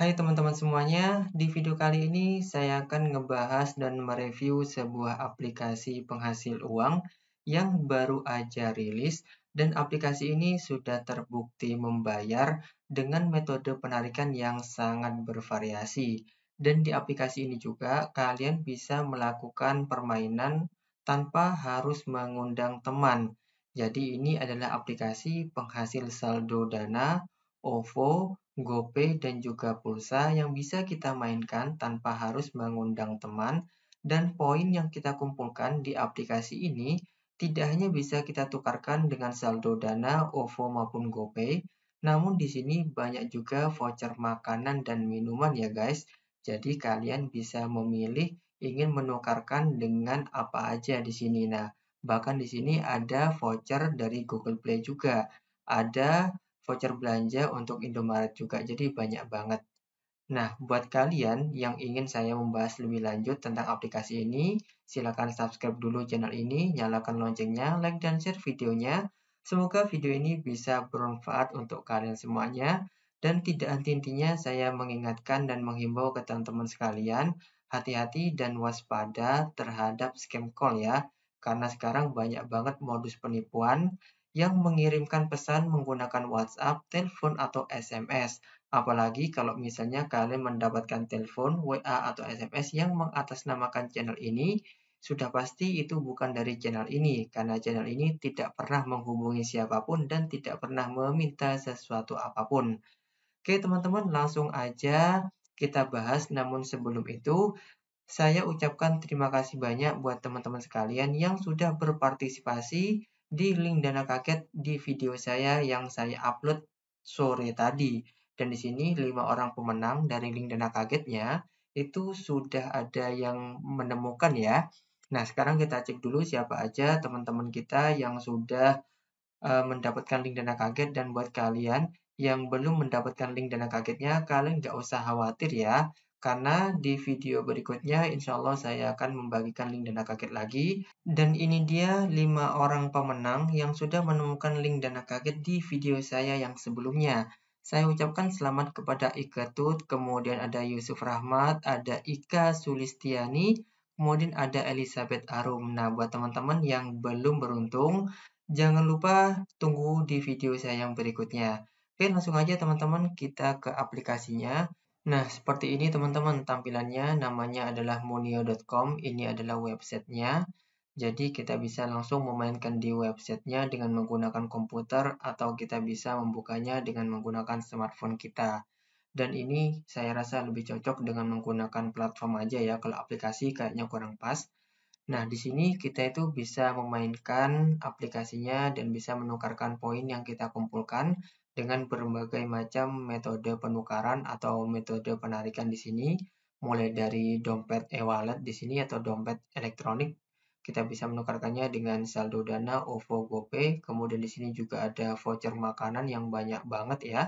Hai teman-teman semuanya, di video kali ini saya akan ngebahas dan mereview sebuah aplikasi penghasil uang yang baru aja rilis dan aplikasi ini sudah terbukti membayar dengan metode penarikan yang sangat bervariasi. Dan di aplikasi ini juga kalian bisa melakukan permainan tanpa harus mengundang teman. Jadi ini adalah aplikasi penghasil saldo dana OVO, GoPay, dan juga pulsa yang bisa kita mainkan tanpa harus mengundang teman dan poin yang kita kumpulkan di aplikasi ini tidak hanya bisa kita tukarkan dengan saldo dana OVO maupun GoPay, namun di sini banyak juga voucher makanan dan minuman ya guys. Jadi kalian bisa memilih ingin menukarkan dengan apa aja di sini. Nah, bahkan di sini ada voucher dari Google Play juga. Ada voucher belanja untuk Indomaret juga. Jadi banyak banget. Nah, buat kalian yang ingin saya membahas lebih lanjut tentang aplikasi ini, silakan subscribe dulu channel ini, nyalakan loncengnya, like dan share videonya. Semoga video ini bisa bermanfaat untuk kalian semuanya. Dan tidak henti-hentinya saya mengingatkan dan menghimbau ke teman-teman sekalian, hati-hati dan waspada terhadap scam call ya. Karena sekarang banyak banget modus penipuan yang mengirimkan pesan menggunakan WhatsApp, telepon, atau SMS. Apalagi kalau misalnya kalian mendapatkan telepon, WA, atau SMS yang mengatasnamakan channel ini, sudah pasti itu bukan dari channel ini, karena channel ini tidak pernah menghubungi siapapun dan tidak pernah meminta sesuatu apapun. Oke teman-teman, langsung aja kita bahas. Namun sebelum itu, saya ucapkan terima kasih banyak buat teman-teman sekalian yang sudah berpartisipasi di link dana kaget di video saya yang saya upload sore tadi. Dan di sini lima orang pemenang dari link dana kagetnya itu sudah ada yang menemukan ya. Nah, sekarang kita cek dulu siapa aja teman-teman kita yang sudah uh, mendapatkan link dana kaget dan buat kalian yang belum mendapatkan link dana kagetnya, kalian nggak usah khawatir ya karena di video berikutnya insya Allah saya akan membagikan link dana kaget lagi. Dan ini dia 5 orang pemenang yang sudah menemukan link dana kaget di video saya yang sebelumnya. Saya ucapkan selamat kepada Ika Tut, kemudian ada Yusuf Rahmat, ada Ika Sulistiani, kemudian ada Elizabeth Arum. Nah, buat teman-teman yang belum beruntung, jangan lupa tunggu di video saya yang berikutnya. Oke, langsung aja teman-teman kita ke aplikasinya. Nah, seperti ini teman-teman tampilannya, namanya adalah monio.com, ini adalah websitenya. Jadi kita bisa langsung memainkan di websitenya dengan menggunakan komputer atau kita bisa membukanya dengan menggunakan smartphone kita. Dan ini saya rasa lebih cocok dengan menggunakan platform aja ya, kalau aplikasi kayaknya kurang pas. Nah, di sini kita itu bisa memainkan aplikasinya dan bisa menukarkan poin yang kita kumpulkan dengan berbagai macam metode penukaran atau metode penarikan di sini, mulai dari dompet e-wallet di sini atau dompet elektronik, kita bisa menukarkannya dengan saldo dana, OVO, GoPay, kemudian di sini juga ada voucher makanan yang banyak banget ya,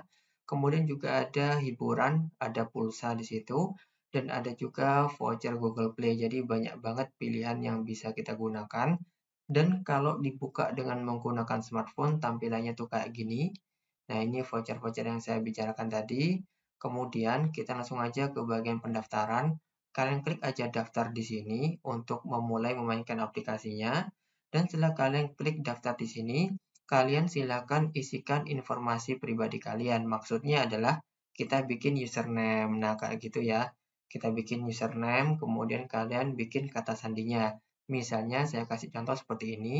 kemudian juga ada hiburan, ada pulsa di situ, dan ada juga voucher Google Play, jadi banyak banget pilihan yang bisa kita gunakan. Dan kalau dibuka dengan menggunakan smartphone, tampilannya tuh kayak gini. Nah, ini voucher-voucher yang saya bicarakan tadi. Kemudian kita langsung aja ke bagian pendaftaran. Kalian klik aja daftar di sini untuk memulai memainkan aplikasinya. Dan setelah kalian klik daftar di sini, kalian silakan isikan informasi pribadi kalian. Maksudnya adalah kita bikin username. Nah, kayak gitu ya. Kita bikin username, kemudian kalian bikin kata sandinya. Misalnya saya kasih contoh seperti ini.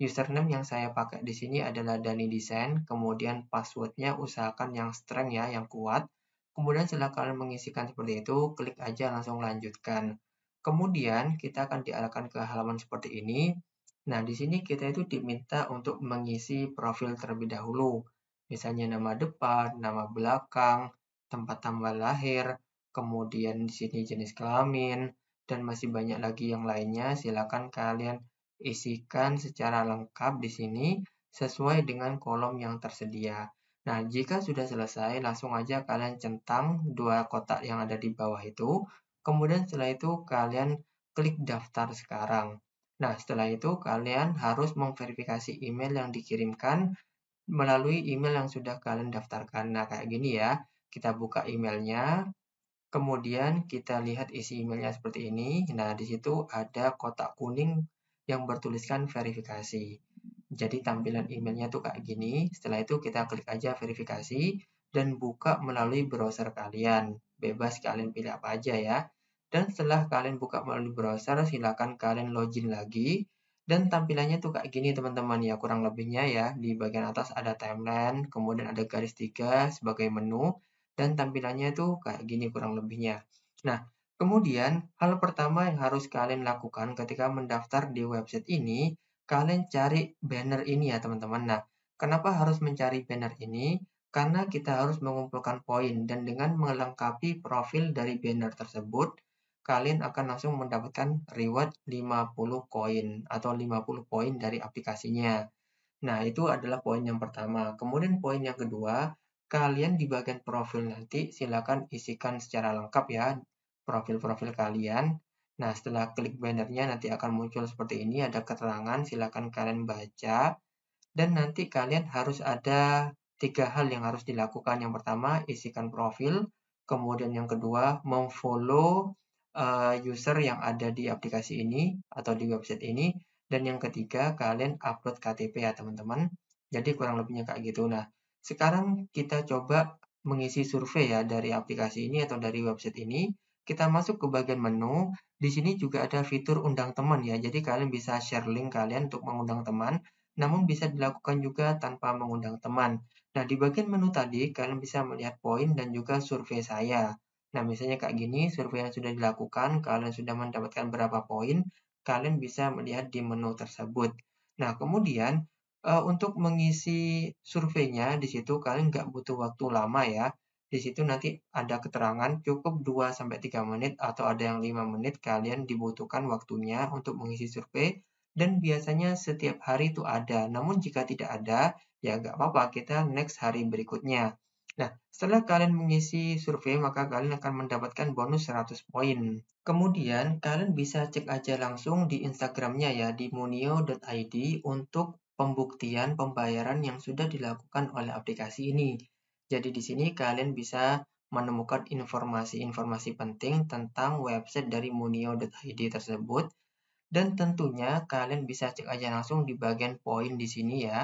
Username yang saya pakai di sini adalah Dani Design, kemudian passwordnya usahakan yang strong ya, yang kuat. Kemudian setelah kalian mengisikan seperti itu, klik aja langsung lanjutkan. Kemudian kita akan diarahkan ke halaman seperti ini. Nah, di sini kita itu diminta untuk mengisi profil terlebih dahulu. Misalnya nama depan, nama belakang, tempat tanggal lahir, kemudian di sini jenis kelamin, dan masih banyak lagi yang lainnya. Silakan kalian Isikan secara lengkap di sini sesuai dengan kolom yang tersedia. Nah, jika sudah selesai, langsung aja kalian centang dua kotak yang ada di bawah itu. Kemudian setelah itu kalian klik daftar sekarang. Nah, setelah itu kalian harus memverifikasi email yang dikirimkan melalui email yang sudah kalian daftarkan. Nah, kayak gini ya. Kita buka emailnya, kemudian kita lihat isi emailnya seperti ini. Nah, di situ ada kotak kuning yang bertuliskan verifikasi. Jadi tampilan emailnya tuh kayak gini. Setelah itu kita klik aja verifikasi dan buka melalui browser kalian. Bebas kalian pilih apa aja ya. Dan setelah kalian buka melalui browser, silakan kalian login lagi. Dan tampilannya tuh kayak gini teman-teman ya, kurang lebihnya ya. Di bagian atas ada timeline, kemudian ada garis tiga sebagai menu. Dan tampilannya tuh kayak gini kurang lebihnya. Nah, Kemudian, hal pertama yang harus kalian lakukan ketika mendaftar di website ini, kalian cari banner ini ya teman-teman. Nah, kenapa harus mencari banner ini? Karena kita harus mengumpulkan poin dan dengan melengkapi profil dari banner tersebut, kalian akan langsung mendapatkan reward 50 koin atau 50 poin dari aplikasinya. Nah, itu adalah poin yang pertama. Kemudian poin yang kedua, kalian di bagian profil nanti silakan isikan secara lengkap ya profil-profil kalian. Nah, setelah klik bannernya nanti akan muncul seperti ini, ada keterangan, silakan kalian baca. Dan nanti kalian harus ada tiga hal yang harus dilakukan. Yang pertama, isikan profil. Kemudian yang kedua, memfollow uh, user yang ada di aplikasi ini atau di website ini. Dan yang ketiga, kalian upload KTP ya teman-teman. Jadi kurang lebihnya kayak gitu. Nah, sekarang kita coba mengisi survei ya dari aplikasi ini atau dari website ini kita masuk ke bagian menu. Di sini juga ada fitur undang teman ya. Jadi kalian bisa share link kalian untuk mengundang teman, namun bisa dilakukan juga tanpa mengundang teman. Nah, di bagian menu tadi kalian bisa melihat poin dan juga survei saya. Nah, misalnya kayak gini, survei yang sudah dilakukan, kalian sudah mendapatkan berapa poin, kalian bisa melihat di menu tersebut. Nah, kemudian eh, untuk mengisi surveinya di situ kalian nggak butuh waktu lama ya di situ nanti ada keterangan cukup 2 3 menit atau ada yang 5 menit kalian dibutuhkan waktunya untuk mengisi survei dan biasanya setiap hari itu ada. Namun jika tidak ada, ya nggak apa-apa, kita next hari berikutnya. Nah, setelah kalian mengisi survei, maka kalian akan mendapatkan bonus 100 poin. Kemudian, kalian bisa cek aja langsung di Instagramnya ya, di munio.id untuk pembuktian pembayaran yang sudah dilakukan oleh aplikasi ini. Jadi di sini kalian bisa menemukan informasi-informasi penting tentang website dari munio.id tersebut. Dan tentunya kalian bisa cek aja langsung di bagian poin di sini ya.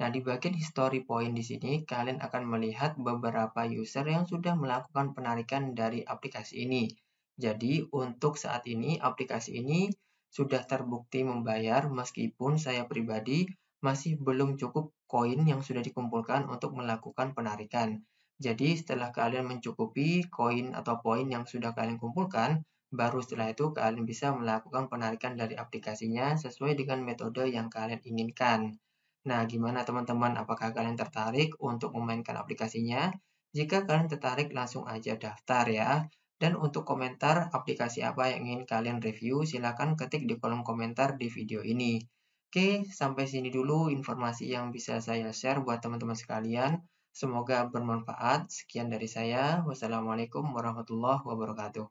Nah, di bagian history poin di sini, kalian akan melihat beberapa user yang sudah melakukan penarikan dari aplikasi ini. Jadi, untuk saat ini, aplikasi ini sudah terbukti membayar meskipun saya pribadi masih belum cukup koin yang sudah dikumpulkan untuk melakukan penarikan. Jadi setelah kalian mencukupi koin atau poin yang sudah kalian kumpulkan, baru setelah itu kalian bisa melakukan penarikan dari aplikasinya sesuai dengan metode yang kalian inginkan. Nah, gimana teman-teman? Apakah kalian tertarik untuk memainkan aplikasinya? Jika kalian tertarik, langsung aja daftar ya. Dan untuk komentar aplikasi apa yang ingin kalian review, silakan ketik di kolom komentar di video ini. Oke, sampai sini dulu informasi yang bisa saya share buat teman-teman sekalian. Semoga bermanfaat. Sekian dari saya. Wassalamualaikum warahmatullahi wabarakatuh.